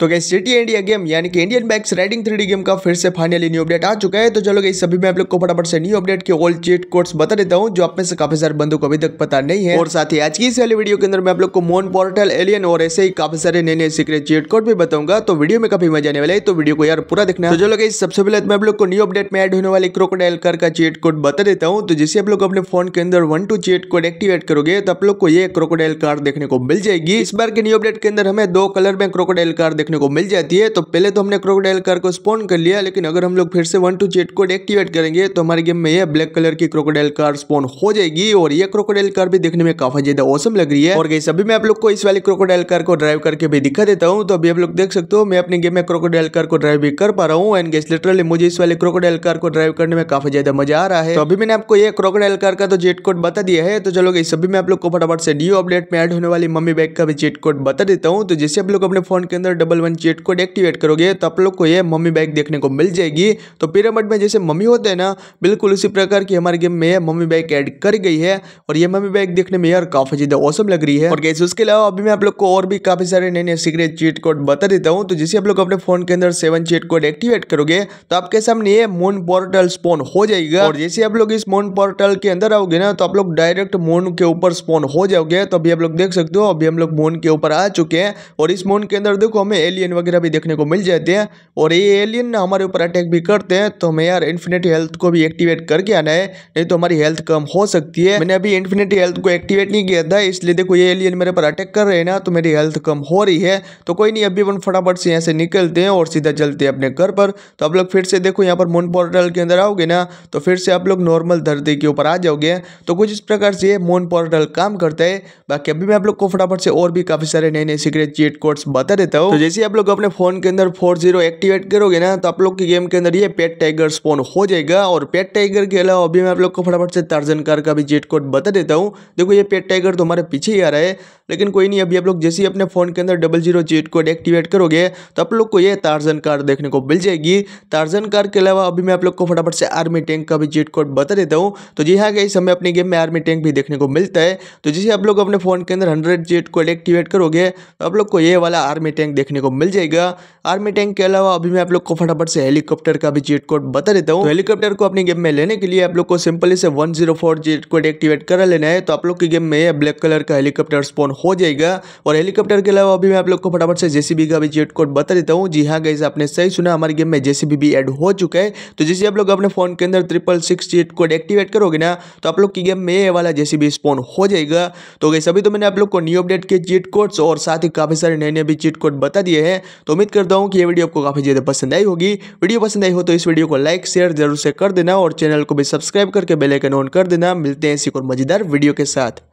तो क्या city India game यानी कि Indian bikes riding three game का फिर से फाइनली न्यू अपडेट आ चुका है तो चलो गई सभी मैं आप लोग को फटाफट से न्यू अपडेट के ओल्ड चीट कोड्स बता देता हूँ जो आप में से काफी सारे बंदों को अभी तक पता नहीं है और साथ ही आज की इस वाली वीडियो के अंदर मैं आप लोग को मोन पोर्टल एलियन और ऐसे ही काफी सारे नए नए सीक्रेट चीट कोड भी बताऊंगा तो वीडियो में काफी मजा आने वाला है तो वीडियो को यार पूरा देखना तो चलो गई सबसे पहले मैं आप लोग को न्यू अपडेट में एड होने वाले क्रोकोडाइल कर का चीट कोड बता देता हूँ तो जिसे आप लोग अपने फोन के अंदर one two cheat code activate करोगे तो आप लोग को ये क्रोकोडाइल कार देखने को मिल जाएगी इस बार के न्यू अपडेट के अंदर हमें दो कलर में क्रोकोडाइल कार देखने को मिल जाती है तो पहले तो हमने क्रोकोडाइल कार को स्पोन कर लिया लेकिन अगर हम लोग फिर से one two cheat code activate करेंगे तो हमारे गेम में यह ब्लैक कलर की क्रोकोडाइल कार स्पोन हो जाएगी और यह क्रोकोडाइल कार भी देखने में काफी ज्यादा औसम लग रही है और गई अभी मैं आप लोग को इस वाली क्रोकोडाइल कार को ड्राइव करके भी दिखा देता हूँ तो अभी आप लोग देख सकते हो मैं अपने गेम में क्रोकोडाइल कार को ड्राइव भी कर पा रहा हूँ एंड गैस लिटरली मुझे इस वाले क्रोकोडाइल कार को ड्राइव करने में काफी ज्यादा मजा आ रहा है तो अभी मैंने आपको यह क्रोकोडाइल कार का तो जेट कोड बता दिया है तो चलो गई सभी मैं आप लोग को फटाफट से डी अपडेट में एड होने वाली मम्मी बैग का भी जेट कोड बता देता हूँ तो जैसे आप लोग अपने फोन के अंदर double double one cheat code activate करोगे तो आप लोग को ये मम्मी बाइक देखने को मिल जाएगी तो पिरामिड में जैसे मम्मी होते हैं ना बिल्कुल उसी प्रकार की हमारे गेम में ये मम्मी बाइक ऐड कर गई है और ये मम्मी बाइक देखने में यार काफ़ी ज़्यादा औसम लग रही है और कैसे उसके अलावा अभी मैं आप लोग को और भी काफ़ी सारे नए नए सीक्रेट चेट कोड बता देता हूँ तो जैसे आप लोग अपने फ़ोन के अंदर सेवन चेट कोड एक्टिवेट करोगे तो आपके सामने ये मून पोर्टल स्पोन हो जाएगा और जैसे आप लोग इस मून पोर्टल के अंदर आओगे ना तो आप लोग डायरेक्ट मून के ऊपर स्पोन हो जाओगे तो अभी आप लोग देख सकते हो अभी हम लोग मून के ऊपर आ चुके हैं और इस मून के अंदर देखो हमें एलियन वगैरह भी देखने को मिल जाते हैं और ये एलियन ना हमारे ऊपर अटैक भी करते हैं तो हमें यार इन्फिनेट हेल्थ को भी एक्टिवेट करके आना है नहीं तो हमारी हेल्थ कम हो सकती है मैंने अभी इन्फिनेट हेल्थ को एक्टिवेट नहीं किया था इसलिए देखो ये एलियन मेरे ऊपर अटैक कर रहे हैं ना तो मेरी हेल्थ कम हो रही है तो कोई नहीं अभी अपन फटाफट से यहाँ से निकलते हैं और सीधा चलते हैं अपने घर पर तो आप लोग फिर से देखो यहाँ पर मून पोर्टल के अंदर आओगे ना तो फिर से आप लोग नॉर्मल धरती के ऊपर आ जाओगे तो कुछ इस प्रकार से मून पोर्टल काम करता है बाकी अभी मैं आप लोग को फटाफट से और भी काफ़ी सारे नए नए सीक्रेट चीट कोड्स बता देता हूँ तो जैसे जैसे आप लोग अपने फ़ोन के अंदर फोर जीरो एक्टिवेट करोगे ना तो आप लोग के गेम के अंदर ये पेट टाइगर स्पॉन हो जाएगा और पेट टाइगर के अलावा अभी मैं आप लोग को फटाफट से तर्जन कार का भी जेट कोड बता देता हूँ देखो ये पेट टाइगर तो हमारे पीछे ही आ रहा है लेकिन कोई नहीं अभी आप लोग जैसे ही अपने फ़ोन के अंदर double zero cheat code activate करोगे तो आप लोग को ये तार्जन कार देखने को मिल जाएगी तार्जन कार के अलावा अभी मैं आप लोग को फटाफट से आर्मी टैंक का भी जेट कोड बता देता हूँ तो जी हाँ इस समय अपने गेम में आर्मी टैंक भी देखने को मिलता है तो जैसे आप लोग अपने फ़ोन के अंदर हंड्रेड जेट कोड एक्टिवेट करोगे तो आप लोग को ये वाला आर्मी टैंक देखने को को मिल जाएगा आर्मी टैंक के अलावा अभी मैं आप लोग को फटाफट से हेलीकॉप्टर का भी जेट कोड बता देता हूँ तो हेलीकॉप्टर को अपने गेम में लेने के लिए आप लोग को सिंपली से one zero four cheat code activate करा लेना है तो आप लोग के गेम में ब्लैक कलर का हेलीकॉप्टर स्पॉन हो जाएगा और हेलीकॉप्टर के अलावा अभी मैं आप लोग को फटाफट से जेसीबी का भी जेट कोड बता देता हूँ जी हाँ गई आपने सही सुना हमारे गेम में जेसीबी भी एड हो चुका है तो जैसे आप लोग अपने फोन के अंदर triple six cheat code activate करोगे ना तो आप लोग की गेम में ये वाला जेसीबी स्पॉन हो जाएगा तो गई सभी तो मैंने आप लोग को न्यू अपडेट के चीट कोड्स और साथ ही काफी सारे नए नए भी चीट कोड बता दिए लिए है तो उम्मीद करता हूँ कि ये वीडियो आपको काफ़ी ज़्यादा पसंद आई होगी वीडियो पसंद आई हो तो इस वीडियो को लाइक शेयर जरूर से कर देना और चैनल को भी सब्सक्राइब करके बेलाइकन ऑन कर देना मिलते हैं इसी और मज़ेदार वीडियो के साथ